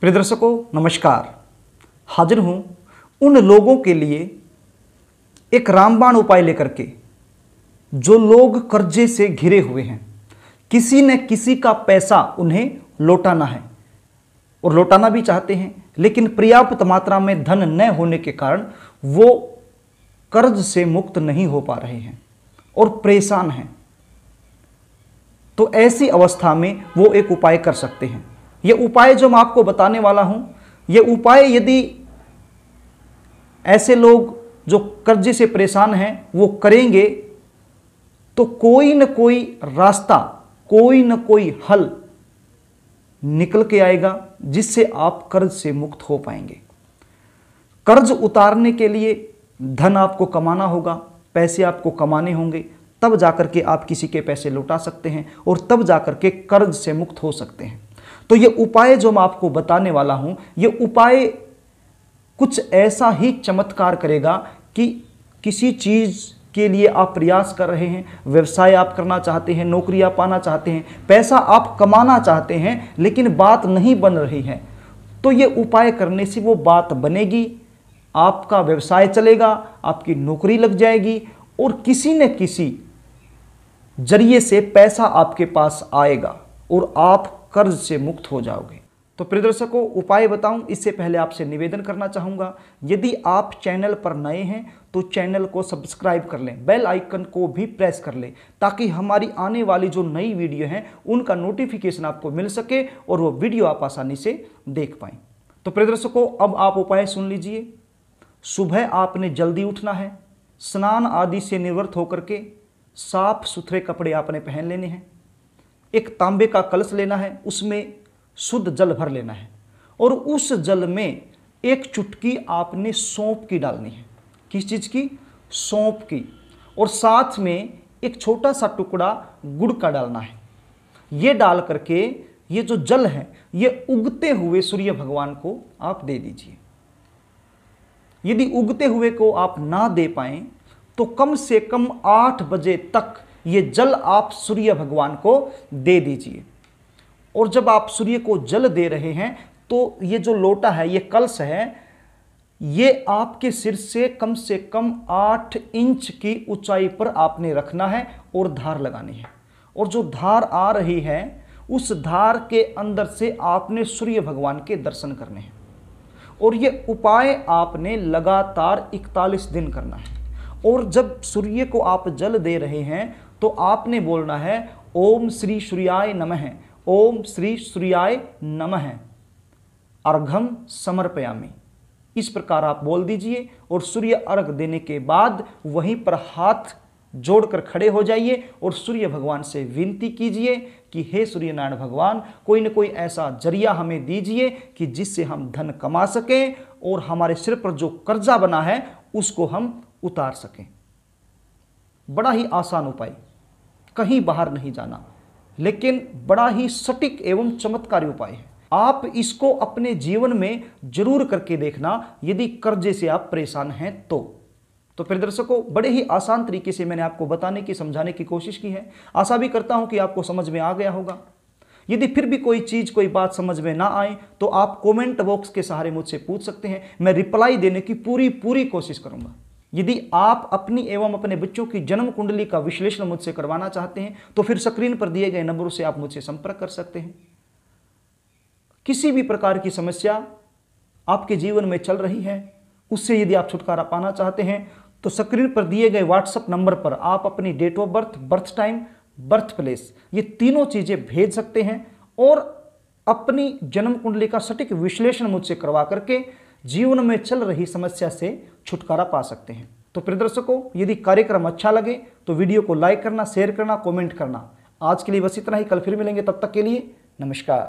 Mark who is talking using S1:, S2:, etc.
S1: प्रिय दर्शकों नमस्कार हाजिर हूँ उन लोगों के लिए एक रामबाण उपाय लेकर के जो लोग कर्जे से घिरे हुए हैं किसी न किसी का पैसा उन्हें लौटाना है और लौटाना भी चाहते हैं लेकिन पर्याप्त मात्रा में धन न होने के कारण वो कर्ज से मुक्त नहीं हो पा रहे हैं और परेशान हैं तो ऐसी अवस्था में वो एक उपाय कर सकते हैं ये उपाय जो मैं आपको बताने वाला हूं ये उपाय यदि ऐसे लोग जो कर्जे से परेशान हैं वो करेंगे तो कोई न कोई रास्ता कोई न कोई हल निकल के आएगा जिससे आप कर्ज से मुक्त हो पाएंगे कर्ज उतारने के लिए धन आपको कमाना होगा पैसे आपको कमाने होंगे तब जाकर के आप किसी के पैसे लौटा सकते हैं और तब जाकर के कर्ज से मुक्त हो सकते हैं तो ये उपाय जो मैं आपको बताने वाला हूं ये उपाय कुछ ऐसा ही चमत्कार करेगा कि किसी चीज़ के लिए आप प्रयास कर रहे हैं व्यवसाय आप करना चाहते हैं नौकरी आप पाना चाहते हैं पैसा आप कमाना चाहते हैं लेकिन बात नहीं बन रही है तो ये उपाय करने से वो बात बनेगी आपका व्यवसाय चलेगा आपकी नौकरी लग जाएगी और किसी न किसी जरिए से पैसा आपके पास आएगा और आप कर्ज से मुक्त हो जाओगे तो प्रिय दर्शकों उपाय बताऊं इससे पहले आपसे निवेदन करना चाहूँगा यदि आप चैनल पर नए हैं तो चैनल को सब्सक्राइब कर लें बेल आइकन को भी प्रेस कर लें ताकि हमारी आने वाली जो नई वीडियो हैं उनका नोटिफिकेशन आपको मिल सके और वो वीडियो आप आसानी से देख पाएं तो प्रिय दर्शकों अब आप उपाय सुन लीजिए सुबह आपने जल्दी उठना है स्नान आदि से निवृत्त होकर के साफ सुथरे कपड़े आपने पहन लेने हैं एक तांबे का कलश लेना है उसमें शुद्ध जल भर लेना है और उस जल में एक चुटकी आपने सौंप की डालनी है किस चीज़ की सौंप की और साथ में एक छोटा सा टुकड़ा गुड़ का डालना है ये डाल करके ये जो जल है ये उगते हुए सूर्य भगवान को आप दे दीजिए यदि उगते हुए को आप ना दे पाए तो कम से कम आठ बजे तक ये जल आप सूर्य भगवान को दे दीजिए और जब आप सूर्य को जल दे रहे हैं तो ये जो लोटा है ये कलश है ये आपके सिर से कम से कम आठ इंच की ऊंचाई पर आपने रखना है और धार लगानी है और जो धार आ रही है उस धार के अंदर से आपने सूर्य भगवान के दर्शन करने हैं और ये उपाय आपने लगातार इकतालीस दिन करना है और जब सूर्य को आप जल दे रहे हैं तो आपने बोलना है ओम श्री सूर्याय नमः ओम श्री सूर्याय नमः अर्घम में इस प्रकार आप बोल दीजिए और सूर्य अर्घ देने के बाद वहीं पर हाथ जोड़कर खड़े हो जाइए और सूर्य भगवान से विनती कीजिए कि हे सूर्य नारायण भगवान कोई न कोई ऐसा जरिया हमें दीजिए कि जिससे हम धन कमा सकें और हमारे सिर पर जो कर्जा बना है उसको हम उतार सकें बड़ा ही आसान उपाय कहीं बाहर नहीं जाना लेकिन बड़ा ही सटीक एवं चमत्कारी उपाय है आप इसको अपने जीवन में जरूर करके देखना यदि कर्जे से आप परेशान हैं तो तो फिर दर्शकों बड़े ही आसान तरीके से मैंने आपको बताने की समझाने की कोशिश की है आशा भी करता हूं कि आपको समझ में आ गया होगा यदि फिर भी कोई चीज़ कोई बात समझ में ना आए तो आप कमेंट बॉक्स के सहारे मुझसे पूछ सकते हैं मैं रिप्लाई देने की पूरी पूरी कोशिश करूंगा यदि आप अपनी एवं अपने बच्चों की जन्म कुंडली का विश्लेषण मुझसे करवाना चाहते हैं तो फिर स्क्रीन पर दिए गए नंबरों से आप मुझसे संपर्क कर सकते हैं किसी भी प्रकार की समस्या आपके जीवन में चल रही है उससे यदि आप छुटकारा पाना चाहते हैं तो स्क्रीन पर दिए गए व्हाट्सएप नंबर पर आप अपनी date of birth birth time birth place ये तीनों चीज़ें भेज सकते हैं और अपनी जन्म कुंडली का सटीक विश्लेषण मुझसे करवा करके जीवन में चल रही समस्या से छुटकारा पा सकते हैं तो प्रिय दर्शकों यदि कार्यक्रम अच्छा लगे तो वीडियो को लाइक करना शेयर करना कमेंट करना आज के लिए बस इतना ही कल फिर मिलेंगे तब तक के लिए नमस्कार